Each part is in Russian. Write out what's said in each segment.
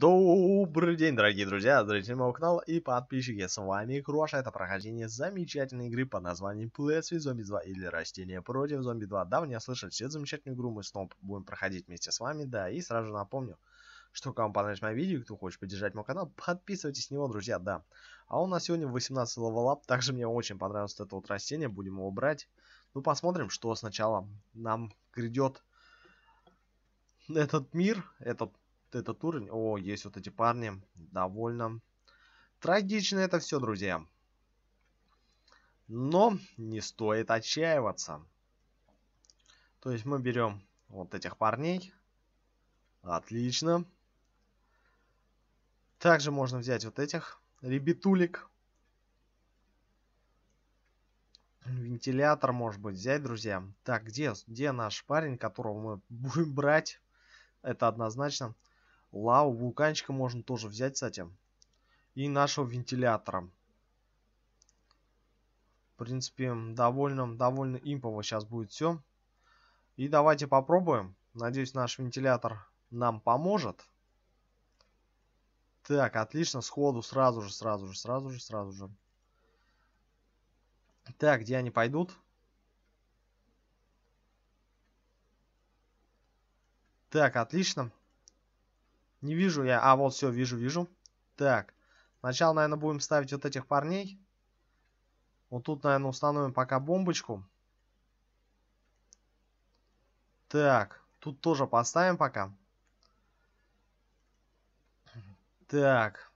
Добрый день, дорогие друзья, зрители моего канала и подписчики, с вами Кроша, это прохождение замечательной игры под названием vs. Zombies 2 или Растение против Зомби 2. Да, вы не слышали всю замечательную игру, мы снова будем проходить вместе с вами, да, и сразу напомню, что кому понравилось мое видео, кто хочет поддержать мой канал, подписывайтесь на него, друзья, да. А у нас сегодня 18 левелап, также мне очень понравилось это вот растение, будем его брать. Ну, посмотрим, что сначала нам грядет этот мир, этот этот уровень. О, есть вот эти парни. Довольно трагично это все, друзья. Но не стоит отчаиваться. То есть мы берем вот этих парней. Отлично. Также можно взять вот этих ребятулик. Вентилятор, может быть, взять, друзья. Так, где, где наш парень, которого мы будем брать? Это однозначно. Лаву, вулканчика можно тоже взять, кстати. И нашего вентилятора. В принципе, довольно, довольно импово сейчас будет все. И давайте попробуем. Надеюсь, наш вентилятор нам поможет. Так, отлично, сходу, сразу же, сразу же, сразу же, сразу же. Так, где они пойдут? Так, отлично. Не вижу я. А, вот, все, вижу, вижу. Так. Сначала, наверное, будем ставить вот этих парней. Вот тут, наверное, установим пока бомбочку. Так. Тут тоже поставим пока. Так.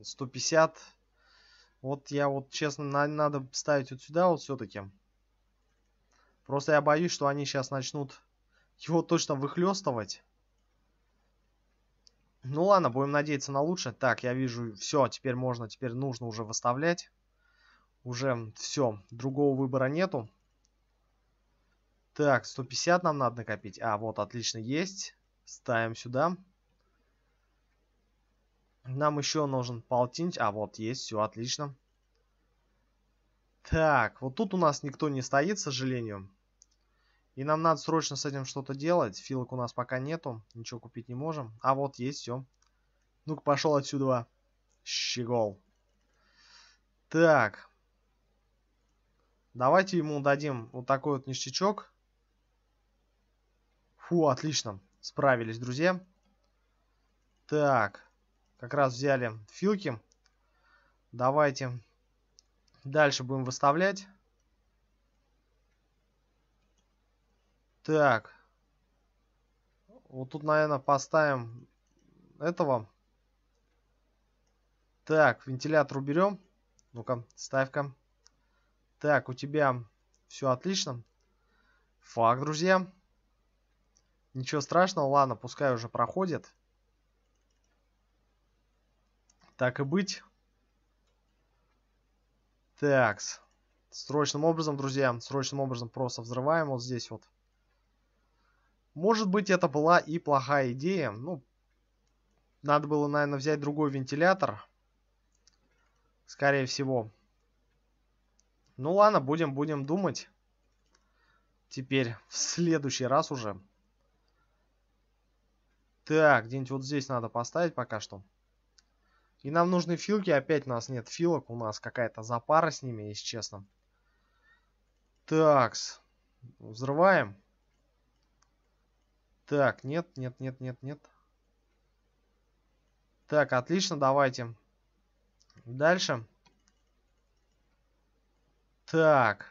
150. Вот я вот, честно, на надо ставить вот сюда вот все-таки. Просто я боюсь, что они сейчас начнут его точно выхлестывать. Ну ладно, будем надеяться на лучшее. Так, я вижу, все, теперь можно, теперь нужно уже выставлять. Уже все, другого выбора нету. Так, 150 нам надо накопить. А, вот, отлично, есть. Ставим сюда. Нам еще нужен полтинч. А, вот, есть, все, отлично. Так, вот тут у нас никто не стоит, к сожалению. И нам надо срочно с этим что-то делать. Филок у нас пока нету. Ничего купить не можем. А вот есть все. Ну-ка, пошел отсюда. Щегол. Так. Давайте ему дадим вот такой вот ништячок. Фу, отлично. Справились, друзья. Так. Как раз взяли филки. Давайте дальше будем выставлять. Так. Вот тут, наверное, поставим этого. Так, вентилятор уберем. Ну-ка, ставь-ка. Так, у тебя все отлично. Фак, друзья. Ничего страшного, ладно, пускай уже проходит. Так и быть. Такс. Срочным образом, друзья, срочным образом просто взрываем вот здесь вот. Может быть, это была и плохая идея. Ну, надо было, наверное, взять другой вентилятор. Скорее всего. Ну ладно, будем, будем думать. Теперь в следующий раз уже. Так, где-нибудь вот здесь надо поставить пока что. И нам нужны филки. Опять у нас нет филок. У нас какая-то запара с ними, если честно. Такс. Взрываем. Так, нет, нет, нет, нет, нет. Так, отлично, давайте. Дальше. Так.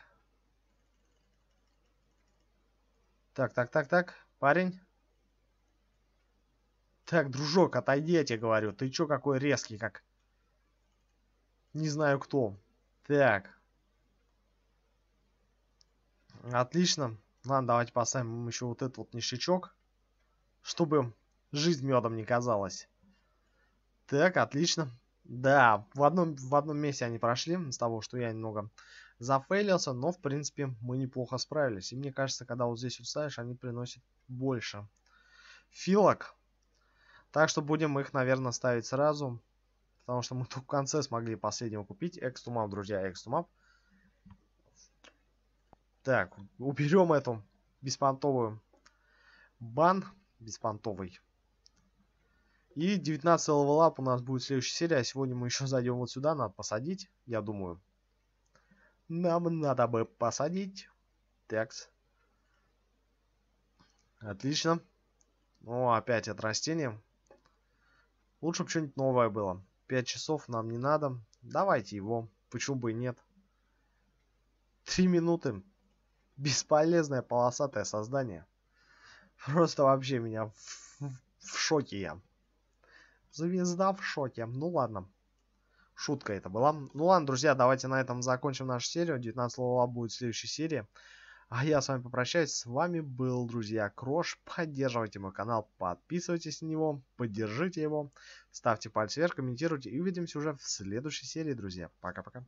Так, так, так, так, парень. Так, дружок, отойди, я тебе говорю. Ты чё какой резкий, как... Не знаю кто. Так. Отлично. Ладно, давайте поставим еще вот этот вот ништячок чтобы жизнь медом не казалась. Так, отлично. Да, в одном, в одном месте они прошли, с того, что я немного зафейлился, но, в принципе, мы неплохо справились. И мне кажется, когда вот здесь устаешь, они приносят больше филок. Так что будем их, наверное, ставить сразу, потому что мы только в конце смогли последнего купить. Экстумап, друзья, экстумап. Так, уберем эту беспонтовую бан беспонтовый. И 19 лап у нас будет следующая серия. А сегодня мы еще зайдем вот сюда. Надо посадить, я думаю. Нам надо бы посадить. Такс. Отлично. ну опять от растения. Лучше бы что-нибудь новое было. 5 часов нам не надо. Давайте его. Почему бы и нет? 3 минуты. Бесполезное полосатое создание. Просто вообще меня в, в, шоке я. Звезда в шоке. Ну ладно. Шутка это была. Ну ладно, друзья, давайте на этом закончим нашу серию. 19 лола будет в следующей серии. А я с вами попрощаюсь. С вами был, друзья, Крош. Поддерживайте мой канал, подписывайтесь на него, поддержите его, ставьте пальцы вверх, комментируйте. И увидимся уже в следующей серии, друзья. Пока-пока.